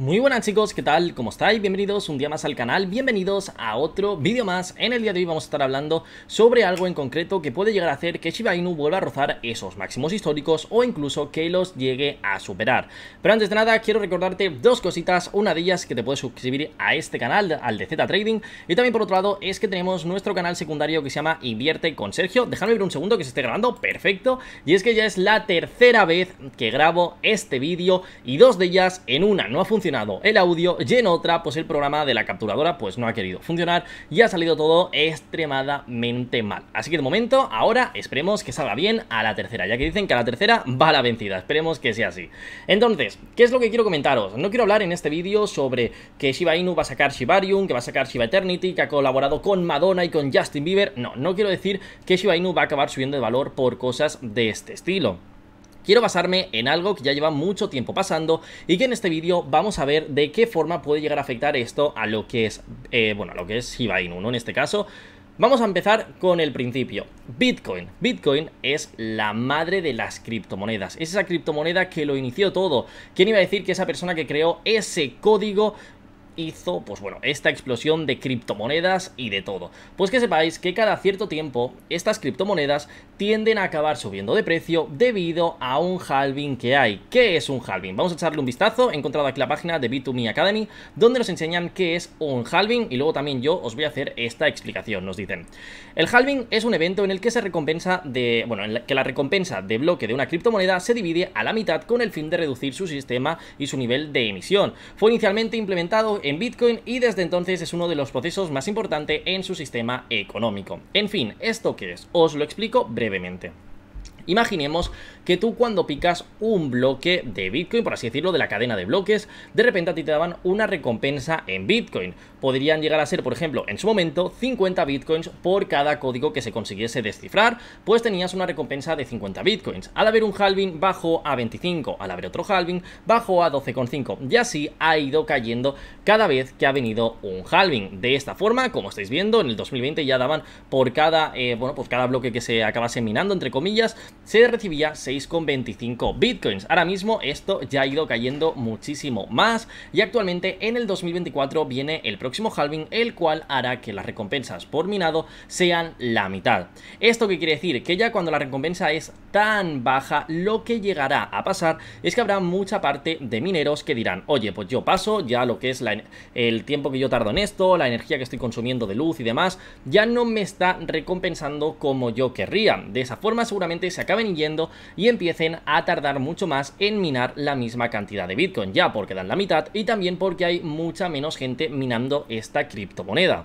Muy buenas chicos, ¿qué tal? ¿Cómo estáis? Bienvenidos un día más al canal, bienvenidos a otro vídeo más. En el día de hoy vamos a estar hablando sobre algo en concreto que puede llegar a hacer que Shiba Inu vuelva a rozar esos máximos históricos o incluso que los llegue a superar. Pero antes de nada quiero recordarte dos cositas, una de ellas que te puedes suscribir a este canal, al de Z Trading, y también por otro lado es que tenemos nuestro canal secundario que se llama Invierte con Sergio. Déjame ver un segundo que se esté grabando, perfecto. Y es que ya es la tercera vez que grabo este vídeo y dos de ellas en una no ha funcionado el audio y en otra pues el programa de la capturadora pues no ha querido funcionar y ha salido todo extremadamente mal. Así que de momento ahora esperemos que salga bien a la tercera, ya que dicen que a la tercera va la vencida, esperemos que sea así. Entonces, ¿qué es lo que quiero comentaros? No quiero hablar en este vídeo sobre que Shiba Inu va a sacar Shibarium, que va a sacar Shiba Eternity, que ha colaborado con Madonna y con Justin Bieber, no, no quiero decir que Shiba Inu va a acabar subiendo de valor por cosas de este estilo quiero basarme en algo que ya lleva mucho tiempo pasando y que en este vídeo vamos a ver de qué forma puede llegar a afectar esto a lo que es, eh, bueno, a lo que es Hiba Inu, ¿no? En este caso. Vamos a empezar con el principio. Bitcoin. Bitcoin es la madre de las criptomonedas. Es esa criptomoneda que lo inició todo. ¿Quién iba a decir que esa persona que creó ese código hizo, pues bueno, esta explosión de criptomonedas y de todo. Pues que sepáis que cada cierto tiempo estas criptomonedas tienden a acabar subiendo de precio debido a un halving que hay. ¿Qué es un halving? Vamos a echarle un vistazo. He encontrado aquí la página de B2Me Academy donde nos enseñan qué es un halving y luego también yo os voy a hacer esta explicación, nos dicen. El halving es un evento en el que se recompensa de, bueno, en que la recompensa de bloque de una criptomoneda se divide a la mitad con el fin de reducir su sistema y su nivel de emisión. Fue inicialmente implementado en en Bitcoin y desde entonces es uno de los procesos más importantes en su sistema económico. En fin, ¿esto qué es? Os lo explico brevemente. Imaginemos que tú cuando picas un bloque de Bitcoin, por así decirlo, de la cadena de bloques, de repente a ti te daban una recompensa en Bitcoin. Podrían llegar a ser, por ejemplo, en su momento, 50 Bitcoins por cada código que se consiguiese descifrar, pues tenías una recompensa de 50 Bitcoins. Al haber un halving, bajó a 25, al haber otro halving, bajó a 12,5 y así ha ido cayendo cada vez que ha venido un halving. De esta forma, como estáis viendo, en el 2020 ya daban por cada, eh, bueno, pues cada bloque que se acabase minando, entre comillas, se recibía 6,25 bitcoins. Ahora mismo esto ya ha ido cayendo muchísimo más y actualmente en el 2024 viene el próximo halving, el cual hará que las recompensas por minado sean la mitad. ¿Esto qué quiere decir? Que ya cuando la recompensa es tan baja, lo que llegará a pasar es que habrá mucha parte de mineros que dirán, oye, pues yo paso, ya lo que es el tiempo que yo tardo en esto, la energía que estoy consumiendo de luz y demás, ya no me está recompensando como yo querría. De esa forma seguramente se acaba yendo y empiecen a tardar mucho más en minar la misma cantidad de Bitcoin, ya porque dan la mitad y también porque hay mucha menos gente minando esta criptomoneda.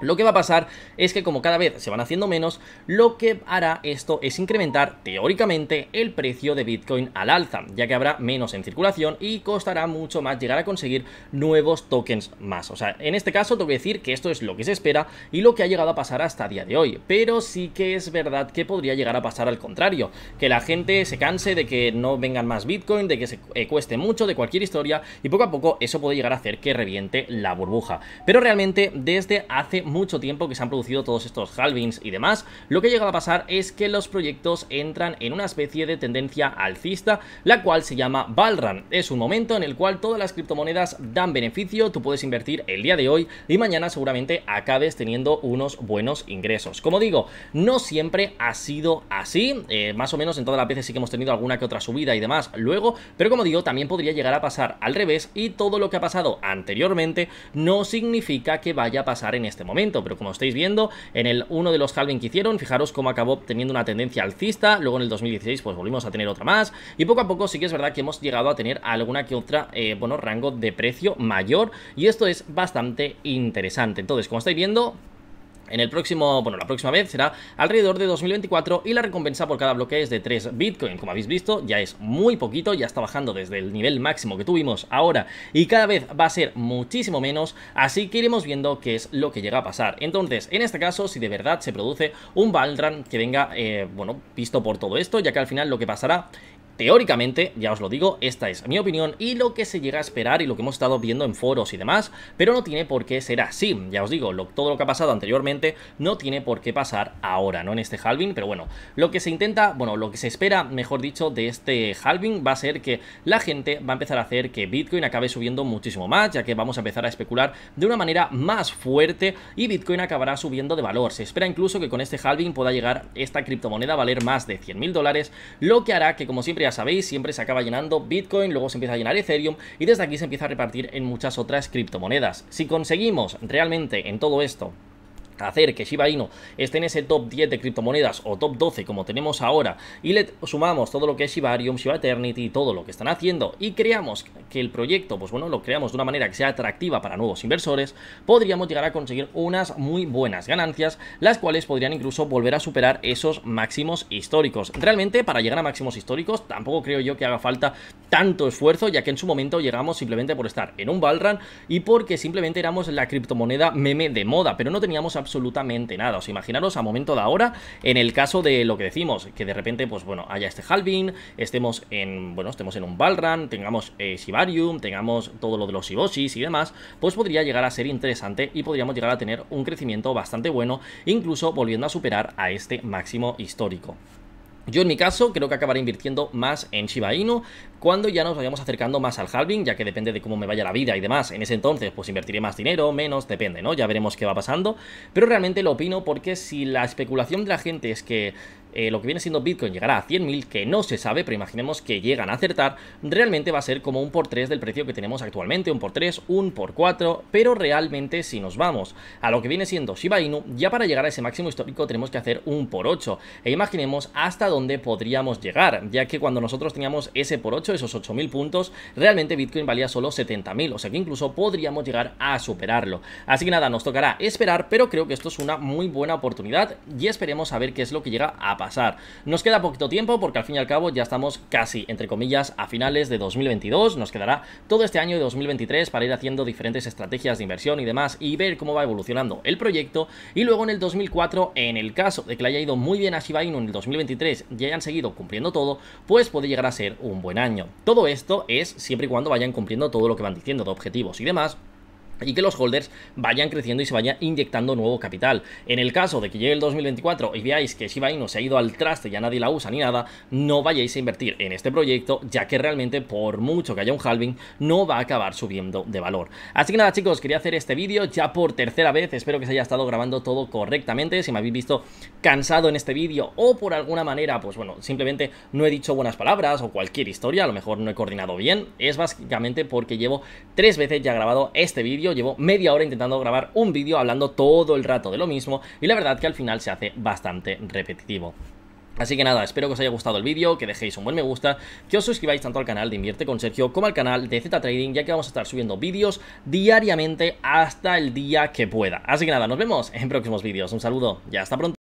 Lo que va a pasar es que como cada vez se van haciendo menos, lo que hará esto es incrementar teóricamente el precio de Bitcoin al alza, ya que habrá menos en circulación y costará mucho más llegar a conseguir nuevos tokens más. O sea, en este caso tengo que decir que esto es lo que se espera y lo que ha llegado a pasar hasta día de hoy, pero sí que es verdad que podría llegar a pasar al contrario, que la gente se canse de que no vengan más Bitcoin, de que se eh, cueste mucho, de cualquier historia y poco a poco eso puede llegar a hacer que reviente la burbuja. Pero realmente desde hace mucho tiempo que se han producido todos estos halvings y demás, lo que ha llegado a pasar es que los proyectos entran en una especie de tendencia alcista, la cual se llama Balran. Es un momento en el cual todas las criptomonedas dan beneficio, tú puedes invertir el día de hoy y mañana seguramente acabes teniendo unos buenos ingresos. Como digo, no siempre ha sido así, eh, más o menos en todas las veces sí que hemos tenido alguna que otra subida y demás luego, pero como digo, también podría llegar a pasar al revés y todo lo que ha pasado anteriormente no significa que vaya a pasar en este momento pero como estáis viendo, en el uno de los halving que hicieron, fijaros cómo acabó teniendo una tendencia alcista, luego en el 2016 pues volvimos a tener otra más, y poco a poco sí que es verdad que hemos llegado a tener alguna que otra, eh, bueno, rango de precio mayor, y esto es bastante interesante. Entonces, como estáis viendo, en el próximo, bueno, la próxima vez será alrededor de 2024 y la recompensa por cada bloque es de 3 Bitcoin. Como habéis visto, ya es muy poquito, ya está bajando desde el nivel máximo que tuvimos ahora y cada vez va a ser muchísimo menos, así que iremos viendo qué es lo que llega a pasar. Entonces, en este caso, si de verdad se produce un Baldran que venga, eh, bueno, visto por todo esto, ya que al final lo que pasará Teóricamente, ya os lo digo, esta es mi opinión y lo que se llega a esperar y lo que hemos estado viendo en foros y demás, pero no tiene por qué ser así. Ya os digo, todo lo que ha pasado anteriormente no tiene por qué pasar ahora, no en este halving, pero bueno, lo que se intenta, bueno, lo que se espera, mejor dicho, de este halving va a ser que la gente va a empezar a hacer que Bitcoin acabe subiendo muchísimo más, ya que vamos a empezar a especular de una manera más fuerte y Bitcoin acabará subiendo de valor. Se espera incluso que con este halving pueda llegar esta criptomoneda a valer más de 100 mil dólares, lo que hará que, como siempre ya sabéis, siempre se acaba llenando Bitcoin, luego se empieza a llenar Ethereum y desde aquí se empieza a repartir en muchas otras criptomonedas. Si conseguimos realmente en todo esto hacer que Shiba Inu esté en ese top 10 de criptomonedas o top 12 como tenemos ahora y le sumamos todo lo que es Shibarium, Shiba Eternity, todo lo que están haciendo y creamos que el proyecto, pues bueno, lo creamos de una manera que sea atractiva para nuevos inversores, podríamos llegar a conseguir unas muy buenas ganancias, las cuales podrían incluso volver a superar esos máximos históricos. Realmente para llegar a máximos históricos tampoco creo yo que haga falta tanto esfuerzo, ya que en su momento llegamos simplemente por estar en un Balran y porque simplemente éramos la criptomoneda meme de moda, pero no teníamos a absolutamente nada. Os imaginaros a momento de ahora, en el caso de lo que decimos, que de repente, pues bueno, haya este halving, estemos en, bueno, estemos en un Balran, tengamos eh, Sibarium, tengamos todo lo de los Sibosis y demás, pues podría llegar a ser interesante y podríamos llegar a tener un crecimiento bastante bueno, incluso volviendo a superar a este máximo histórico. Yo en mi caso creo que acabaré invirtiendo más en Shiba Inu cuando ya nos vayamos acercando más al halving, ya que depende de cómo me vaya la vida y demás. En ese entonces pues invertiré más dinero, menos, depende, ¿no? Ya veremos qué va pasando. Pero realmente lo opino porque si la especulación de la gente es que eh, lo que viene siendo Bitcoin llegará a 100.000, que no se sabe, pero imaginemos que llegan a acertar, realmente va a ser como un por 3 del precio que tenemos actualmente, un por 3, un por 4, pero realmente si nos vamos a lo que viene siendo Shiba Inu, ya para llegar a ese máximo histórico tenemos que hacer un por 8, e imaginemos hasta dónde podríamos llegar, ya que cuando nosotros teníamos ese por 8, esos 8.000 puntos, realmente Bitcoin valía solo 70.000, o sea que incluso podríamos llegar a superarlo. Así que nada, nos tocará esperar, pero creo que esto es una muy buena oportunidad y esperemos a ver qué es lo que llega a pasar pasar. Nos queda poquito tiempo porque al fin y al cabo ya estamos casi, entre comillas, a finales de 2022. Nos quedará todo este año de 2023 para ir haciendo diferentes estrategias de inversión y demás y ver cómo va evolucionando el proyecto. Y luego en el 2004, en el caso de que le haya ido muy bien a Shiba Inu en el 2023 y hayan seguido cumpliendo todo, pues puede llegar a ser un buen año. Todo esto es siempre y cuando vayan cumpliendo todo lo que van diciendo de objetivos y demás y que los holders vayan creciendo y se vaya inyectando nuevo capital. En el caso de que llegue el 2024 y veáis que Shiba no se ha ido al traste, ya nadie la usa ni nada, no vayáis a invertir en este proyecto, ya que realmente por mucho que haya un halving, no va a acabar subiendo de valor. Así que nada chicos, quería hacer este vídeo ya por tercera vez, espero que se haya estado grabando todo correctamente, si me habéis visto cansado en este vídeo o por alguna manera, pues bueno, simplemente no he dicho buenas palabras o cualquier historia, a lo mejor no he coordinado bien, es básicamente porque llevo tres veces ya grabado este vídeo llevo media hora intentando grabar un vídeo hablando todo el rato de lo mismo y la verdad que al final se hace bastante repetitivo. Así que nada, espero que os haya gustado el vídeo, que dejéis un buen me gusta, que os suscribáis tanto al canal de Invierte con Sergio como al canal de Z Trading, ya que vamos a estar subiendo vídeos diariamente hasta el día que pueda. Así que nada, nos vemos en próximos vídeos. Un saludo ya hasta pronto.